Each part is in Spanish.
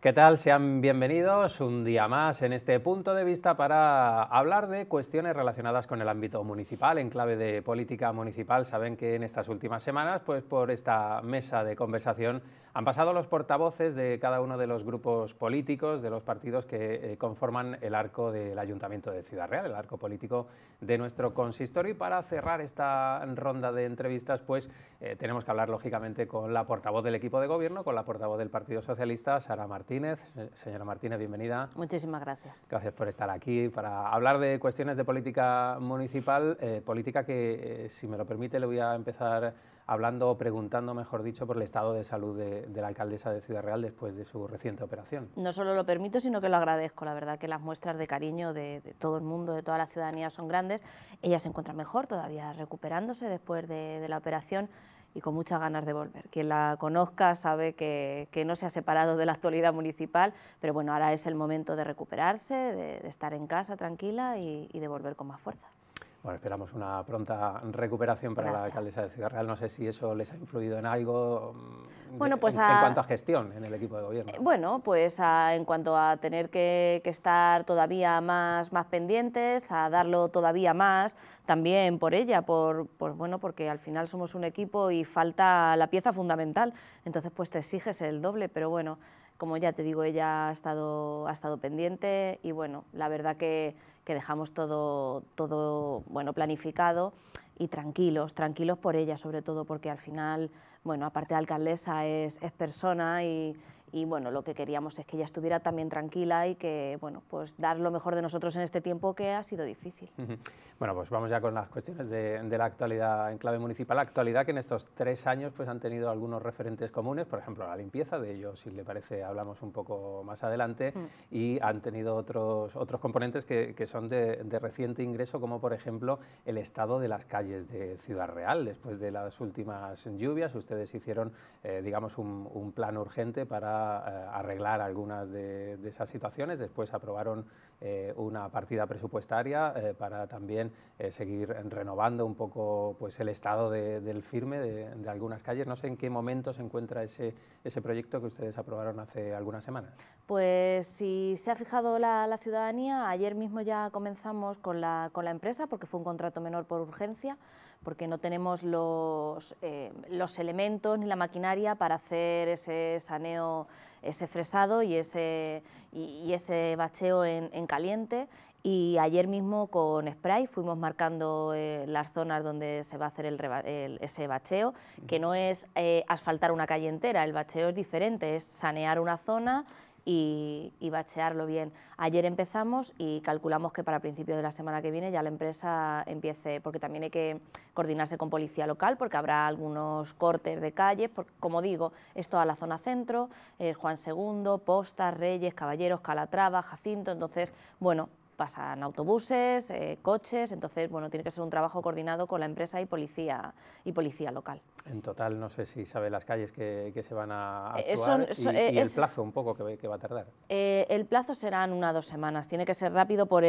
¿Qué tal? Sean bienvenidos un día más en este punto de vista para hablar de cuestiones relacionadas con el ámbito municipal. En clave de política municipal saben que en estas últimas semanas, pues por esta mesa de conversación han pasado los portavoces de cada uno de los grupos políticos, de los partidos que eh, conforman el arco del Ayuntamiento de Ciudad Real, el arco político de nuestro consistorio. Y para cerrar esta ronda de entrevistas, pues eh, tenemos que hablar lógicamente con la portavoz del equipo de gobierno, con la portavoz del Partido Socialista, Sara Martínez. Señora Martínez, bienvenida. Muchísimas gracias. Gracias por estar aquí para hablar de cuestiones de política municipal, eh, política que, si me lo permite, le voy a empezar hablando o preguntando, mejor dicho, por el estado de salud de, la alcaldesa de Ciudad Real después de su reciente operación. No solo lo permito, sino que lo agradezco. La verdad que las muestras de cariño de, todo el mundo, de toda la ciudadanía, son grandes. Ella se encuentra mejor, todavía recuperándose después de, la operación y con muchas ganas de volver. Quien la conozca sabe que, no se ha separado de la actualidad municipal, pero bueno, ahora es el momento de recuperarse, de, estar en casa tranquila y de volver con más fuerza. Bueno, esperamos una pronta recuperación para la alcaldesa de Ciudad Real. No sé si eso les ha influido en algo mm, bueno, pues en, cuanto a gestión en el equipo de gobierno. Eh, bueno, pues en cuanto a tener que, estar todavía más, más pendientes, a darlo todavía más, también por ella, por, bueno, porque al final somos un equipo y falta la pieza fundamental, entonces pues te exiges el doble, pero bueno, como ya te digo, ella ha estado, ha estado pendiente y bueno, la verdad que que dejamos todo, todo bueno, planificado y tranquilos, tranquilos por ella sobre todo, porque al final, bueno, aparte de alcaldesa es persona y, y bueno, lo que queríamos es que ella estuviera también tranquila y que, bueno, pues dar lo mejor de nosotros en este tiempo que ha sido difícil. Bueno, pues vamos ya con las cuestiones de, la actualidad en clave municipal. La actualidad que en estos tres años pues han tenido algunos referentes comunes, por ejemplo, la limpieza, de ello, si le parece, hablamos un poco más adelante, mm. y han tenido otros, otros componentes que, son de, reciente ingreso, como por ejemplo el estado de las calles de Ciudad Real. Después de las últimas lluvias, ustedes hicieron, eh, digamos, un plan urgente para eh, arreglar algunas de, esas situaciones. Después aprobaron eh, una partida presupuestaria eh, para también seguir renovando un poco pues, el estado del firme de, algunas calles. No sé en qué momento se encuentra ese, proyecto que ustedes aprobaron hace algunas semanas. Pues si se ha fijado la, ciudadanía, ayer mismo ya comenzamos con la, con la empresa porque fue un contrato menor por urgencia porque no tenemos eh, los, elementos ni la maquinaria para hacer ese saneo, ese fresado y ese, y, ese bacheo en, caliente y ayer mismo con spray fuimos marcando eh, las zonas donde se va a hacer el ese bacheo, que no es eh, asfaltar una calle entera, el bacheo es diferente, es sanear una zona y, bachearlo bien. Ayer empezamos y calculamos que para principios de la semana que viene ya la empresa empiece, porque también hay que coordinarse con policía local, porque habrá algunos cortes de calles, como digo, es toda la zona centro, eh, Juan II, Postas, Reyes, Caballeros, Calatrava, Jacinto, entonces, bueno, pasan autobuses, eh, coches, entonces bueno, tiene que ser un trabajo coordinado con la empresa y policía y policía local. En total, no sé si sabe las calles que, se van a eh, actuar y, eh, el plazo un poco que, va a tardar. el plazo serán una o dos semanas, tiene que ser rápido por,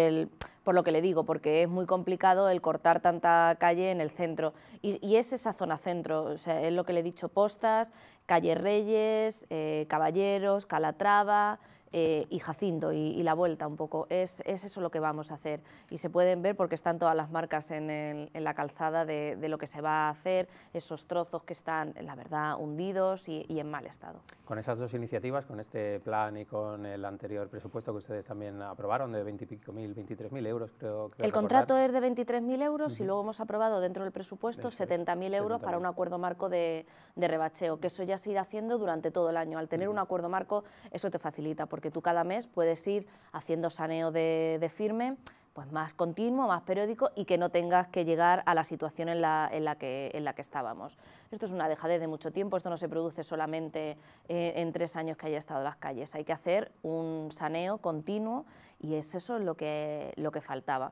por lo que le digo, porque es muy complicado el cortar tanta calle en el centro. Y, es esa zona centro, es lo que le he dicho, Postas, Calle Reyes, Caballeros, Calatrava, eh, y Jacinto y, la vuelta un poco. Es, eso lo que vamos a hacer y se pueden ver porque están todas las marcas en, la calzada de, lo que se va a hacer, esos trozos que están, la verdad, hundidos y, en mal estado. Con esas dos iniciativas, con este plan y con el anterior presupuesto que ustedes también aprobaron de veintipico mil, 23 mil euros, creo. que el contrato es de mil euros y luego hemos aprobado dentro del presupuesto 70.000 euros para un acuerdo marco de, de, rebacheo, que eso ya se irá haciendo durante todo el año. Al tener un acuerdo marco, eso te facilita, porque tú cada mes puedes ir haciendo saneo de, firme pues más continuo, más periódico y que no tengas que llegar a la situación en la, que, estábamos. Esto es una dejadez de mucho tiempo, esto no se produce solamente eh, en tres años que haya estado en las calles, hay que hacer un saneo continuo y es eso lo que, lo que faltaba.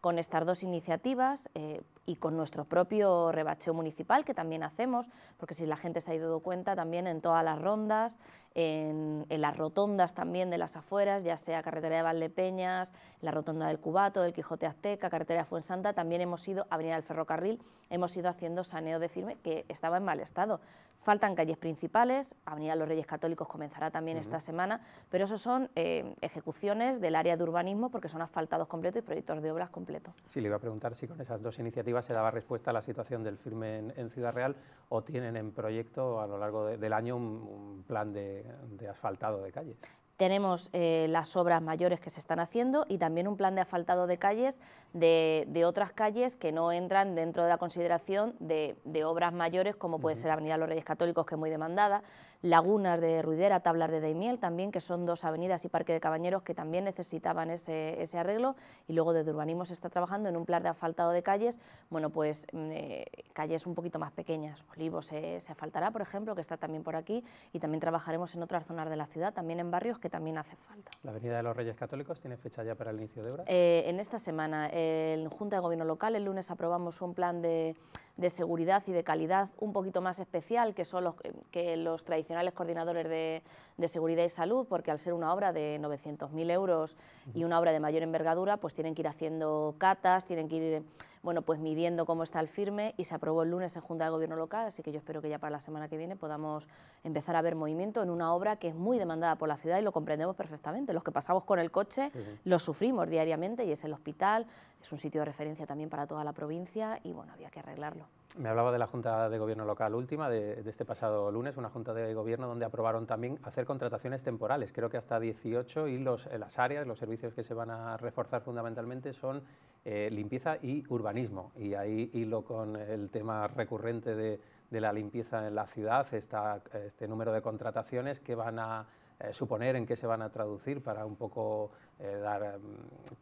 Con estas dos iniciativas eh, y con nuestro propio rebacheo municipal que también hacemos, porque si la gente se ha ido de cuenta también en todas las rondas, en, las rotondas también de las afueras, ya sea carretera de Valdepeñas, la rotonda del Cubato, del Quijote Azteca, carretera de Fuensanta, también hemos ido, avenida del Ferrocarril, hemos ido haciendo saneo de firme que estaba en mal estado. Faltan calles principales, avenida Los Reyes Católicos comenzará también esta semana, pero eso son eh, ejecuciones del área de urbanismo porque son asfaltados completos y proyectos de obras completos. Sí, le iba a preguntar si con esas dos iniciativas se daba respuesta a la situación del firme en, Ciudad Real o tienen en proyecto a lo largo del año un plan de de, asfaltado de calles. Tenemos eh, las obras mayores que se están haciendo y también un plan de asfaltado de calles de, otras calles que no entran dentro de la consideración de, obras mayores, como puede ser la Avenida Los Reyes Católicos, que es muy demandada, Lagunas de Ruidera, Tablar de Daimiel también, que son dos avenidas y Parque de Cabañeros que también necesitaban ese, arreglo y luego desde Urbanismo se está trabajando en un plan de asfaltado de calles, bueno pues mm, eh, calles un poquito más pequeñas, Olivos se asfaltará por ejemplo, que está también por aquí y también trabajaremos en otras zonas de la ciudad, también en barrios que también hace falta. ¿La Avenida de los Reyes Católicos tiene fecha ya para el inicio de obra? Eh, en esta semana, en Junta de Gobierno Local, el lunes aprobamos un plan de de seguridad y de calidad un poquito más especial que son los, que los tradicionales coordinadores de, de seguridad y salud, porque al ser una obra de 900.000 euros y una obra de mayor envergadura, pues tienen que ir haciendo catas, tienen que ir bueno, pues midiendo cómo está el firme y se aprobó el lunes en Junta de Gobierno Local, así que yo espero que ya para la semana que viene podamos empezar a ver movimiento en una obra que es muy demandada por la ciudad y lo comprendemos perfectamente. Los que pasamos con el coche lo sufrimos diariamente y es el hospital, es un sitio de referencia también para toda la provincia y bueno, había que arreglarlo me hablaba de la Junta de Gobierno local última, de, este pasado lunes, una Junta de Gobierno donde aprobaron también hacer contrataciones temporales, creo que hasta 18, y los, eh, las áreas, los servicios que se van a reforzar fundamentalmente son eh, limpieza y urbanismo. Y ahí hilo con el tema recurrente de, la limpieza en la ciudad, este número de contrataciones que van a eh, suponer, en qué se van a traducir para un poco eh, dar em,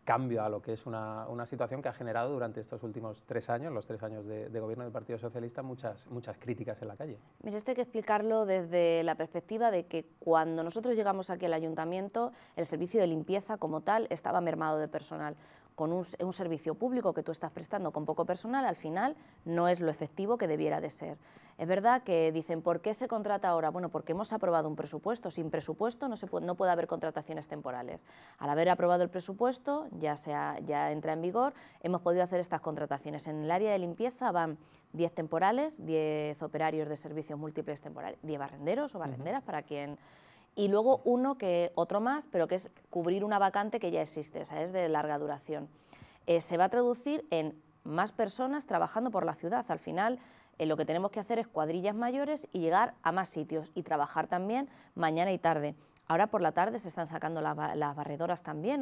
cambio a lo que es una, situación que ha generado durante estos últimos tres años, los tres años de, gobierno del Partido Socialista, muchas, muchas críticas en la calle. Mire, esto hay que explicarlo desde la perspectiva de que cuando nosotros llegamos aquí al ayuntamiento, el servicio de limpieza como tal estaba mermado de personal con un, servicio público que tú estás prestando con poco personal, al final no es lo efectivo que debiera de ser. Es verdad que dicen, ¿por qué se contrata ahora? Bueno, porque hemos aprobado un presupuesto. Sin presupuesto no, se puede, no puede haber contrataciones temporales. Al haber aprobado el presupuesto, ya, sea, ya entra en vigor, hemos podido hacer estas contrataciones. En el área de limpieza van 10 temporales, 10 operarios de servicios múltiples temporales, 10 barrenderos o barrenderas para quien y luego uno que otro más, pero que es cubrir una vacante que ya existe, o sea, es de larga duración. Eh, se va a traducir en más personas trabajando por la ciudad. Al final, eh, lo que tenemos que hacer es cuadrillas mayores y llegar a más sitios y trabajar también mañana y tarde. Ahora por la tarde se están sacando las barredoras también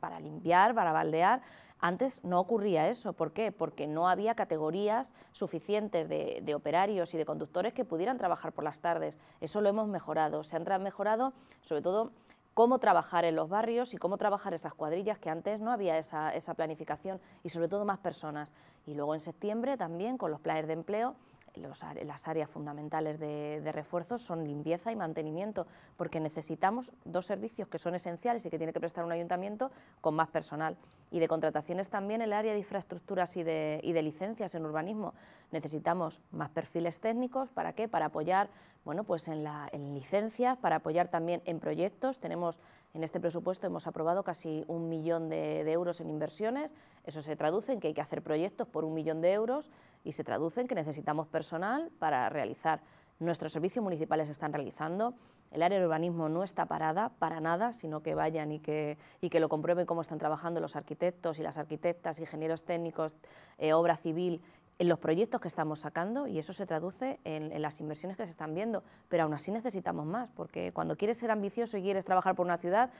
para limpiar, para baldear. Antes no ocurría eso. ¿Por qué? Porque no había categorías suficientes de, operarios y de conductores que pudieran trabajar por las tardes. Eso lo hemos mejorado. Se han mejorado, sobre todo, cómo trabajar en los barrios y cómo trabajar esas cuadrillas que antes no había esa, esa planificación y sobre todo más personas. Y luego en septiembre también con los planes de empleo las áreas fundamentales de, refuerzo son limpieza y mantenimiento, porque necesitamos dos servicios que son esenciales y que tiene que prestar un ayuntamiento con más personal y de contrataciones también en el área de infraestructuras y de, licencias en urbanismo. Necesitamos más perfiles técnicos, ¿para qué? Para apoyar bueno, pues en, la, en licencias, para apoyar también en proyectos. Tenemos en este presupuesto hemos aprobado casi un millón de, de, euros en inversiones. Eso se traduce en que hay que hacer proyectos por un millón de euros y se traduce en que necesitamos personal para realizar nuestros servicios municipales están realizando, el área de urbanismo no está parada para nada, sino que vayan y que, y que lo comprueben cómo están trabajando los arquitectos y las arquitectas, ingenieros técnicos, eh, obra civil, en los proyectos que estamos sacando y eso se traduce en, en, las inversiones que se están viendo, pero aún así necesitamos más, porque cuando quieres ser ambicioso y quieres trabajar por una ciudad,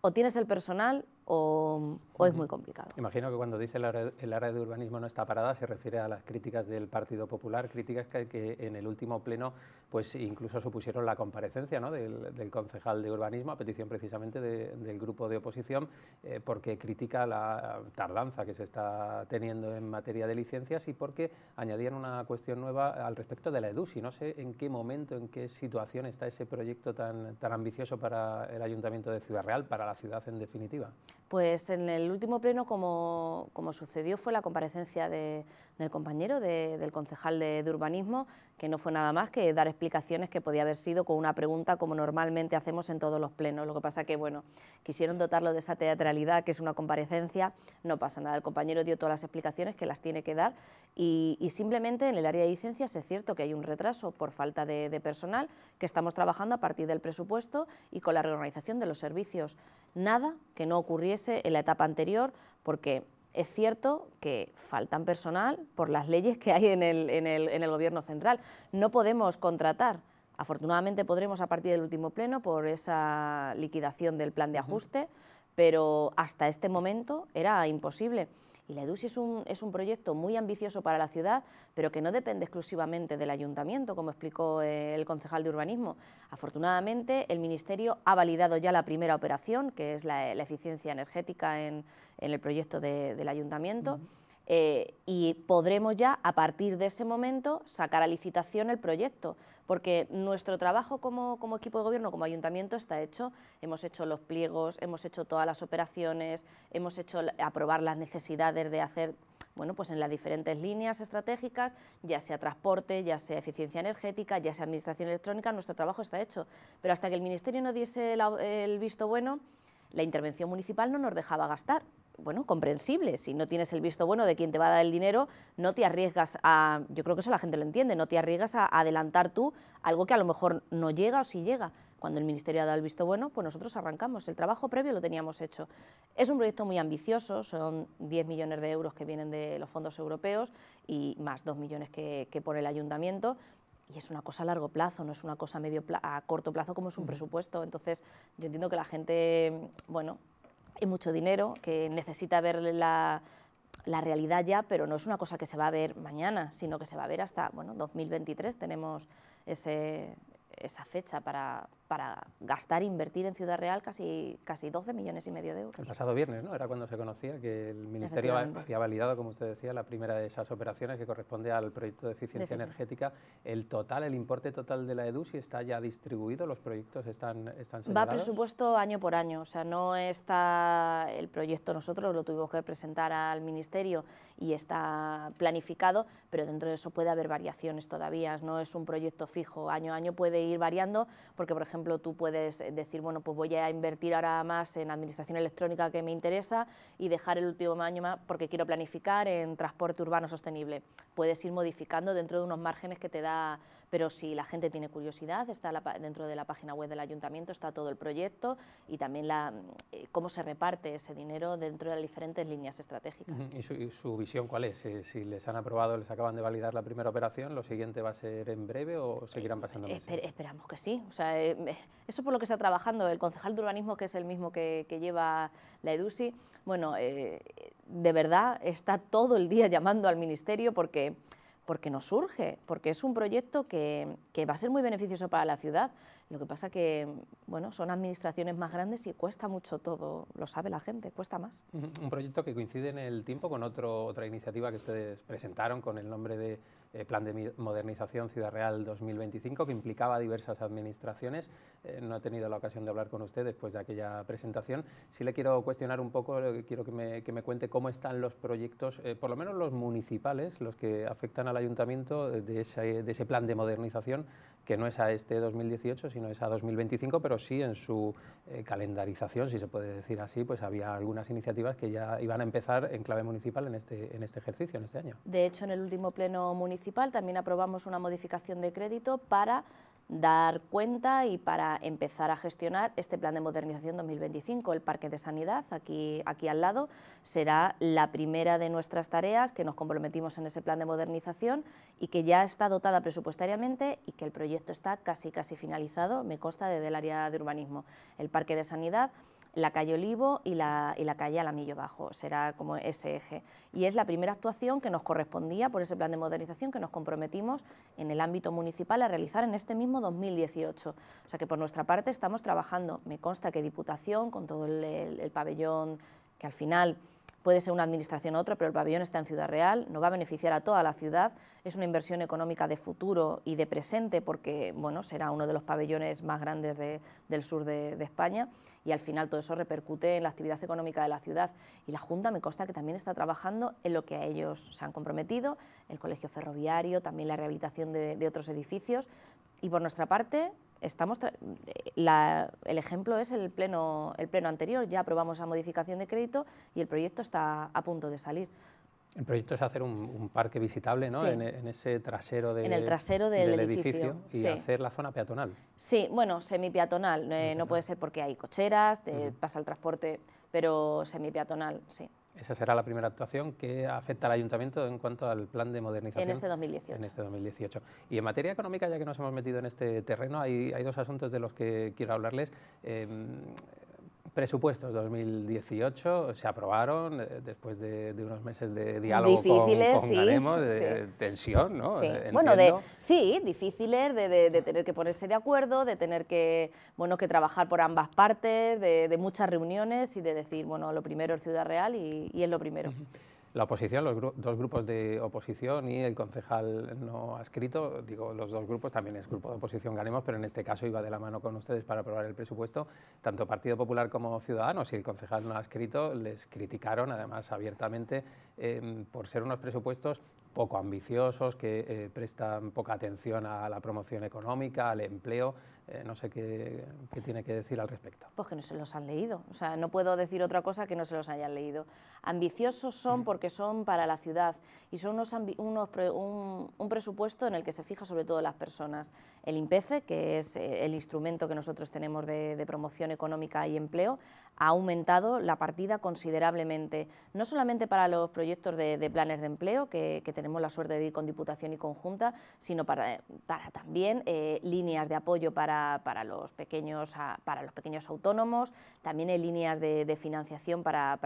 o tienes el personal o, es muy complicado. Imagino que cuando dice el área, de urbanismo no está parada se refiere a las críticas del Partido Popular, críticas que, en el último pleno pues incluso supusieron la comparecencia ¿no? del, concejal de urbanismo a petición precisamente del grupo de oposición eh, porque critica la tardanza que se está teniendo en materia de licencias y porque añadían una cuestión nueva al respecto de la EDUSI. No sé en qué momento, en qué situación está ese proyecto tan, tan ambicioso para el Ayuntamiento de Ciudad Real, para la ciudad en definitiva. Pues en el último pleno, como, sucedió, fue la comparecencia del compañero, del concejal de urbanismo, que no fue nada más que dar explicaciones que podía haber sido con una pregunta como normalmente hacemos en todos los plenos. Lo que pasa que, bueno, quisieron dotarlo de esa teatralidad que es una comparecencia, no pasa nada. El compañero dio todas las explicaciones que las tiene que dar y, simplemente en el área de licencias es cierto que hay un retraso por falta de personal que estamos trabajando a partir del presupuesto y con la reorganización de los servicios. Nada que no ocurriese en la etapa anterior porque es cierto que faltan personal por las leyes que hay en el, Gobierno central. No podemos contratar. Afortunadamente podremos a partir del último pleno por esa liquidación del plan de ajuste, pero hasta este momento era imposible. Y la EDUSI es un, es un proyecto muy ambicioso para la ciudad, pero que no depende exclusivamente del ayuntamiento, como explicó eh, el concejal de urbanismo. Afortunadamente, el Ministerio ha validado ya la primera operación, que es la, eficiencia energética en, el proyecto del ayuntamiento. Eh, y podremos ya a partir de ese momento sacar a licitación el proyecto, porque nuestro trabajo como, equipo de gobierno, como ayuntamiento, está hecho, hemos hecho los pliegos, hemos hecho todas las operaciones, hemos hecho aprobar las necesidades de hacer, bueno, pues en las diferentes líneas estratégicas, ya sea transporte, ya sea eficiencia energética, ya sea administración electrónica, nuestro trabajo está hecho, pero hasta que el ministerio no diese el visto bueno, la intervención municipal no nos dejaba gastar, bueno, comprensible. Si no tienes el visto bueno de quien te va a dar el dinero, no te arriesgas a, yo creo que eso la gente lo entiende, no te arriesgas a adelantar tú algo que a lo mejor no llega o si llega. Cuando el Ministerio ha dado el visto bueno, pues nosotros arrancamos. El trabajo previo lo teníamos hecho. Es un proyecto muy ambicioso, son 10 millones de euros que vienen de los fondos europeos y más 2 millones que, por el ayuntamiento y es una cosa a largo plazo, no es una cosa a, medio a corto plazo como es un presupuesto. Entonces, yo entiendo que la gente, bueno, y mucho dinero que necesita ver la, realidad ya, pero no es una cosa que se va a ver mañana, sino que se va a ver hasta bueno, 2023. Tenemos ese, esa fecha para, para gastar, e invertir en Ciudad Real casi, casi 12 millones y medio de euros. El pasado viernes, ¿no? Era cuando se conocía que el Ministerio había validado, como usted decía, la primera de esas operaciones que corresponde al proyecto de eficiencia energética. El total, el importe total de la EDU, está ya distribuido, los proyectos están, están Va presupuesto año por año, o sea, no está el proyecto, nosotros lo tuvimos que presentar al Ministerio y está planificado, pero dentro de eso puede haber variaciones todavía, no es un proyecto fijo, año a año puede ir variando, porque por ejemplo, tú puedes eh, decir, bueno, pues voy a invertir ahora más en administración electrónica que me interesa y dejar el último año más porque quiero planificar en transporte urbano sostenible. Puedes ir modificando dentro de unos márgenes que te da, pero si la gente tiene curiosidad, está dentro de la página web del ayuntamiento, está todo el proyecto y también la, eh, cómo se reparte ese dinero dentro de las diferentes líneas estratégicas. ¿Y su, visión cuál es? Si, les han aprobado, les acaban de validar la primera operación, ¿lo siguiente va a ser en breve o eh, seguirán pasando meses? esperamos que sí. O sea, eso por lo que está trabajando el concejal de urbanismo, que es el mismo que, lleva la EDUSI. Bueno, eh, de verdad está todo el día llamando al ministerio porque, porque nos surge, porque es un proyecto que va a ser muy beneficioso para la ciudad. Lo que pasa que, bueno, son administraciones más grandes y cuesta mucho todo, lo sabe la gente, cuesta más. Un proyecto que coincide en el tiempo con otra iniciativa que ustedes presentaron con el nombre de eh, Plan de Modernización Ciudad Real 2025, que implicaba diversas administraciones. Eh, no he tenido la ocasión de hablar con usted después de aquella presentación. Sí le quiero cuestionar un poco, eh, quiero que me, que me cuente cómo están los proyectos, por lo menos los municipales, los que afectan al ayuntamiento de ese, de ese plan de modernización que no es a este 2018, sino es a 2025, pero sí en su eh, calendarización, si se puede decir así, pues había algunas iniciativas que ya iban a empezar en clave municipal en este, en este ejercicio, en este año. De hecho, en el último pleno municipal también aprobamos una modificación de crédito para dar cuenta y para empezar a gestionar este plan de modernización 2025. El Parque de Sanidad, aquí, aquí al lado, será la primera de nuestras tareas que nos comprometimos en ese plan de modernización y que ya está dotada presupuestariamente y que el proyecto está casi casi finalizado, me consta desde el área de urbanismo. El Parque de Sanidad la calle Olivo y la, y la calle Alamillo Bajo, será como ese eje. Y es la primera actuación que nos correspondía por ese plan de modernización que nos comprometimos en el ámbito municipal a realizar en este mismo 2018. O sea que por nuestra parte estamos trabajando, me consta que Diputación, con todo el, el pabellón que al final puede ser una administración u otra, pero el pabellón está en Ciudad Real, no va a beneficiar a toda la ciudad, es una inversión económica de futuro y de presente porque bueno, será uno de los pabellones más grandes del sur de, España y al final todo eso repercute en la actividad económica de la ciudad y la Junta me consta que también está trabajando en lo que a ellos se han comprometido, el colegio ferroviario, también la rehabilitación de, de otros edificios y por nuestra parte estamos eh, el ejemplo es el pleno, el pleno anterior, ya aprobamos la modificación de crédito y el proyecto está a punto de salir. El proyecto es hacer un, parque visitable ¿no? E, en, ese trasero de, en el trasero del, edificio, y hacer la zona peatonal. Sí, bueno, semipeatonal, eh, peatonal no puede ser porque hay cocheras, pasa el transporte, pero semipeatonal, sí. Esa será la primera actuación que afecta al ayuntamiento en cuanto al plan de modernización. En este 2018. En este 2018. Y en materia económica, ya que nos hemos metido en este terreno, hay, dos asuntos de los que quiero hablarles. Em, Presupuestos 2018 se aprobaron eh, después de, unos meses de diálogo difíciles, con, de tensión, ¿no? Sí. Eh, bueno, de, sí, difíciles de, tener que ponerse de acuerdo, de tener que, bueno, que trabajar por ambas partes, de, muchas reuniones y de decir, bueno, lo primero es Ciudad Real y, es lo primero la oposición, los dos grupos de oposición y el concejal no ha escrito, digo, los dos grupos, también es grupo de oposición Ganemos, pero en este caso iba de la mano con ustedes para aprobar el presupuesto, tanto Partido Popular como Ciudadanos y el concejal no ha escrito, les criticaron, además abiertamente, eh, por ser unos presupuestos poco ambiciosos, que eh, prestan poca atención a la promoción económica, al empleo. Eh, no sé qué, tiene que decir al respecto. Pues que no se los han leído. O sea, no puedo decir otra cosa que no se los hayan leído. Ambiciosos son mm. porque son para la ciudad y son unos, un, presupuesto en el que se fija sobre todo las personas. El IMPECE, que es eh, el instrumento que nosotros tenemos de promoción económica y empleo, ha aumentado la partida considerablemente, no solamente para los proyectos de, planes de empleo, que, tenemos la suerte de ir con Diputación y Conjunta, sino para, para también eh, líneas de apoyo para, los pequeños, para los pequeños autónomos, también hay líneas de, financiación para,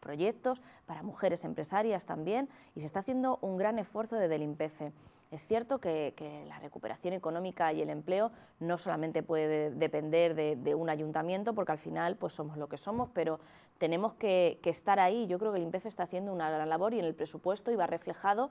proyectos, para mujeres empresarias también, y se está haciendo un gran esfuerzo desde el IMPEFE. Es cierto que, la recuperación económica y el empleo no solamente puede depender de, un ayuntamiento, porque al final pues somos lo que somos, pero tenemos que, estar ahí. Yo creo que el INPEF está haciendo una gran labor y en el presupuesto va reflejado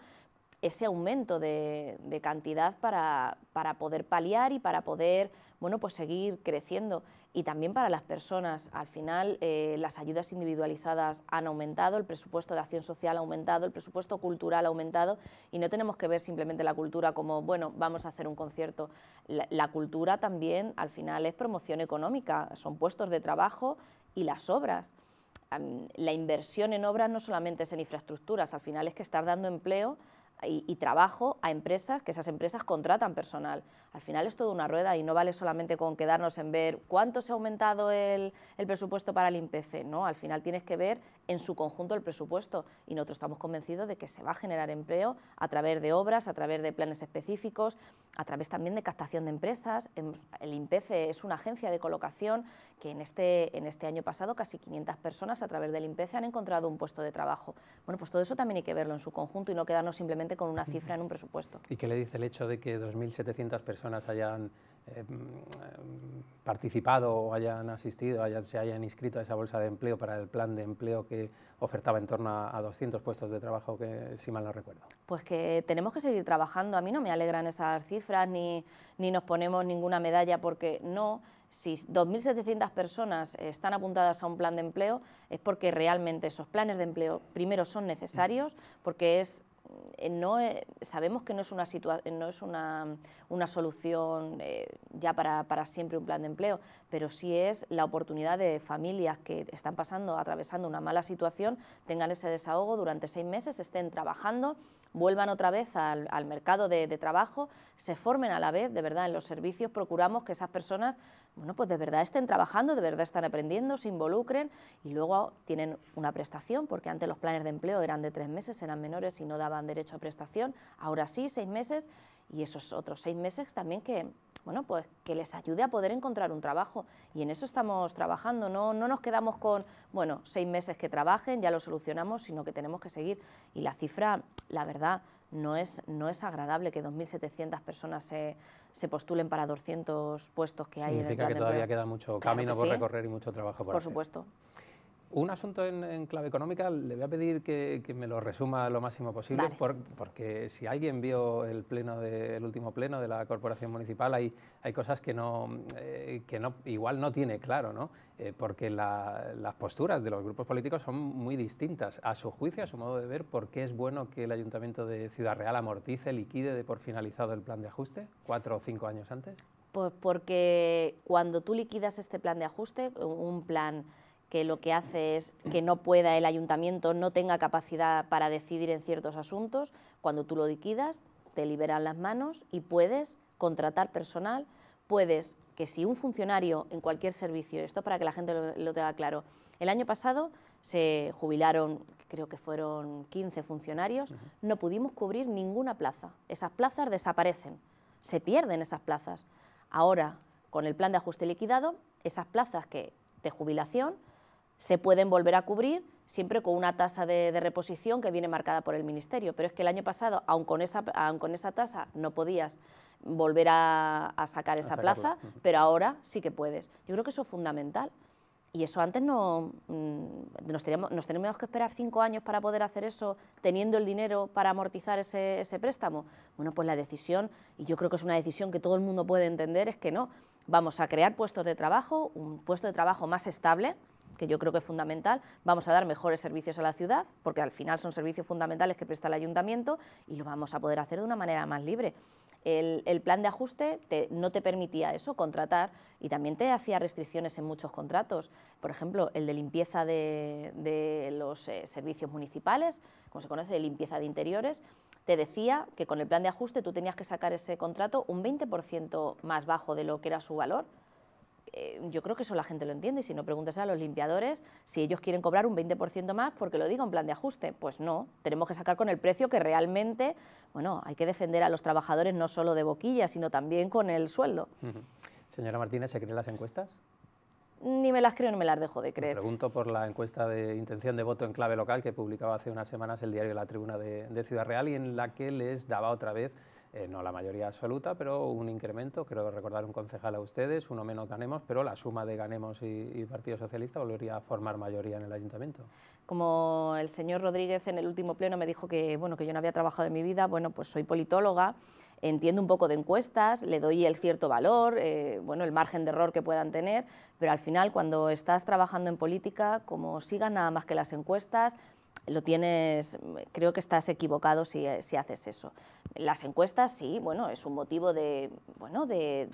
ese aumento de, cantidad para, para, poder paliar y para poder bueno, pues seguir creciendo. Y también para las personas, al final eh, las ayudas individualizadas han aumentado, el presupuesto de acción social ha aumentado, el presupuesto cultural ha aumentado y no tenemos que ver simplemente la cultura como, bueno, vamos a hacer un concierto. la, la cultura también al final es promoción económica, son puestos de trabajo y las obras la inversión en obras no solamente es en infraestructuras, al final es que estar dando empleo y, trabajo a empresas, que esas empresas contratan personal. Al final es toda una rueda y no vale solamente con quedarnos en ver cuánto se ha aumentado el, el presupuesto para el IMPECE, no, al final tienes que ver en su conjunto el presupuesto y nosotros estamos convencidos de que se va a generar empleo a través de obras, a través de planes específicos, a través también de captación de empresas. Em, el IMPECE es una agencia de colocación que en este, en este año pasado casi 500 personas a través del IMPECE han encontrado un puesto de trabajo. Bueno, pues todo eso también hay que verlo en su conjunto y no quedarnos simplemente con una cifra en un presupuesto. ¿Y qué le dice el hecho de que 2.700 personas hayan eh, mm, participado o hayan asistido, se hayan inscrito a esa bolsa de empleo para el plan de empleo que ofertaba en torno a, 200 puestos de trabajo, que si mal no recuerdo? Pues que tenemos que seguir trabajando. A mí no me alegran esas cifras ni, ni nos ponemos ninguna medalla porque no si 2.700 personas están apuntadas a un plan de empleo es porque realmente esos planes de empleo primero son necesarios, porque es eh, no, eh, sabemos que no es una, no es una, una solución eh, ya para, para, siempre un plan de empleo, pero sí es la oportunidad de familias que están pasando, atravesando una mala situación, tengan ese desahogo durante seis meses, estén trabajando vuelvan otra vez al, mercado de, de, trabajo, se formen a la vez, de verdad, en los servicios procuramos que esas personas, bueno, pues de verdad estén trabajando, de verdad están aprendiendo, se involucren y luego tienen una prestación, porque antes los planes de empleo eran de tres meses, eran menores y no daban derecho a prestación, ahora sí, seis meses y esos otros seis meses también que, bueno, pues que les ayude a poder encontrar un trabajo. Y en eso estamos trabajando, no, no nos quedamos con, bueno, seis meses que trabajen, ya lo solucionamos, sino que tenemos que seguir. Y la cifra, la verdad, no es, no es agradable que 2.700 personas se, se, postulen para 200 puestos que hay en el plan que todavía queda mucho camino por recorrer y mucho trabajo por, por supuesto. Un asunto en, clave económica, le voy a pedir que, me lo resuma lo máximo posible, porque si alguien vio el pleno último pleno de la Corporación Municipal, hay, hay cosas que, no, eh, que no, igual no tiene claro, ¿no? Eh, porque las posturas de los grupos políticos son muy distintas. A su juicio, a su modo de ver, ¿por qué es bueno que el Ayuntamiento de Ciudad Real amortice, liquide de por finalizado el plan de ajuste, cuatro o cinco años antes? Pues porque cuando tú liquidas este plan de ajuste, un plan que lo que hace es mm. que no pueda el ayuntamiento, no tenga capacidad para decidir en ciertos asuntos, cuando tú lo liquidas, te liberan las manos y puedes contratar personal, puedes que si un funcionario en cualquier servicio, esto para que la gente lo, tenga claro, el año pasado se jubilaron, creo que fueron 15 funcionarios, no pudimos cubrir ninguna plaza. Esas plazas desaparecen, se pierden esas plazas. Ahora, con el plan de ajuste liquidado, esas plazas que, de jubilación se pueden volver a cubrir siempre con una tasa de, reposición que viene marcada por el Ministerio, pero es que el año pasado, aun con esa, con esa tasa, no podías volver a, sacar esa plaza, pero ahora sí que puedes. Yo creo que eso es fundamental. Y eso antes no... Mm, nos teníamos, que esperar cinco años para poder hacer eso, teniendo el dinero para amortizar ese, ese, préstamo. Bueno, pues la decisión, y yo creo que es una decisión que todo el mundo puede entender, es que no. Vamos a crear puestos de trabajo, un puesto de trabajo más estable, que yo creo que es fundamental, vamos a dar mejores servicios a la ciudad, porque al final son servicios fundamentales que presta el ayuntamiento y lo vamos a poder hacer de una manera más libre. El, plan de ajuste no te permitía eso, contratar, y también te hacía restricciones en muchos contratos. Por ejemplo, el de limpieza de, los eh, servicios municipales, como se conoce, de limpieza de interiores, te decía que con el plan de ajuste tú tenías que sacar ese contrato un 20% más bajo de lo que era su valor, eh, yo creo que eso la gente lo entiende, y si no preguntas a los limpiadores si ellos quieren cobrar un 20% más porque lo diga en plan de ajuste, pues no, tenemos que sacar con el precio que realmente, bueno, hay que defender a los trabajadores no solo de boquilla, sino también con el sueldo. Señora Martínez, ¿se creen las encuestas? Ni me las creo ni me las dejo de creer. pregunto por la encuesta de intención de voto en clave local que publicaba hace unas semanas el diario La Tribuna de Ciudad Real y en la que les daba otra vez eh, no la mayoría absoluta, pero un incremento, creo recordar un concejal a ustedes, uno menos Ganemos, pero la suma de Ganemos y, Partido Socialista volvería a formar mayoría en el ayuntamiento. Como el señor Rodríguez en el último pleno me dijo que, bueno, que yo no había trabajado en mi vida, bueno, pues soy politóloga, entiendo un poco de encuestas, le doy el cierto valor, eh, bueno, el margen de error que puedan tener, pero al final cuando estás trabajando en política, como siga nada más que las encuestas, lo tienes, creo que estás equivocado eh, si, haces eso. Las encuestas, sí, bueno, es un motivo de, bueno, de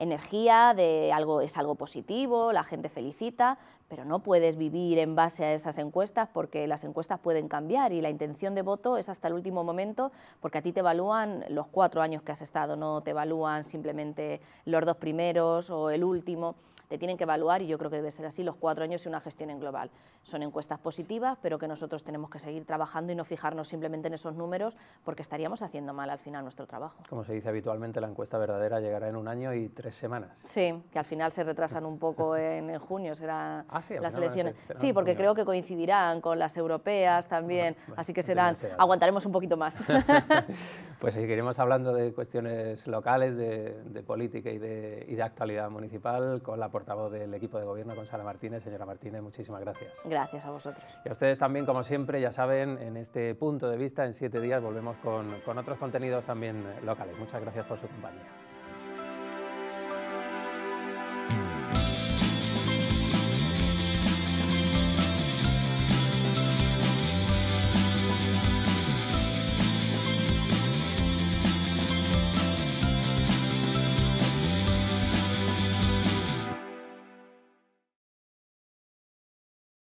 energía, de algo es algo positivo, la gente felicita, pero no puedes vivir en base a esas encuestas porque las encuestas pueden cambiar y la intención de voto es hasta el último momento porque a ti te evalúan los cuatro años que has estado, no te evalúan simplemente los dos primeros o el último te tienen que evaluar, y yo creo que debe ser así, los cuatro años y una gestión en global. Son encuestas positivas, pero que nosotros tenemos que seguir trabajando y no fijarnos simplemente en esos números, porque estaríamos haciendo mal al final nuestro trabajo. Como se dice habitualmente, la encuesta verdadera llegará en un año y tres semanas. Sí, que al final se retrasan un poco en, junio, serán ah, las elecciones. Sí, porque creo que coincidirán con las europeas también, así que serán, aguantaremos un poquito más. pues seguiremos hablando de cuestiones locales, de, política y de, actualidad municipal, con la portavoz del equipo de gobierno, con Sara Martínez. Señora Martínez, muchísimas gracias. Gracias a vosotros. Y a ustedes también, como siempre, ya saben, en este punto de vista, en siete días volvemos con otros contenidos también locales. Muchas gracias por su compañía.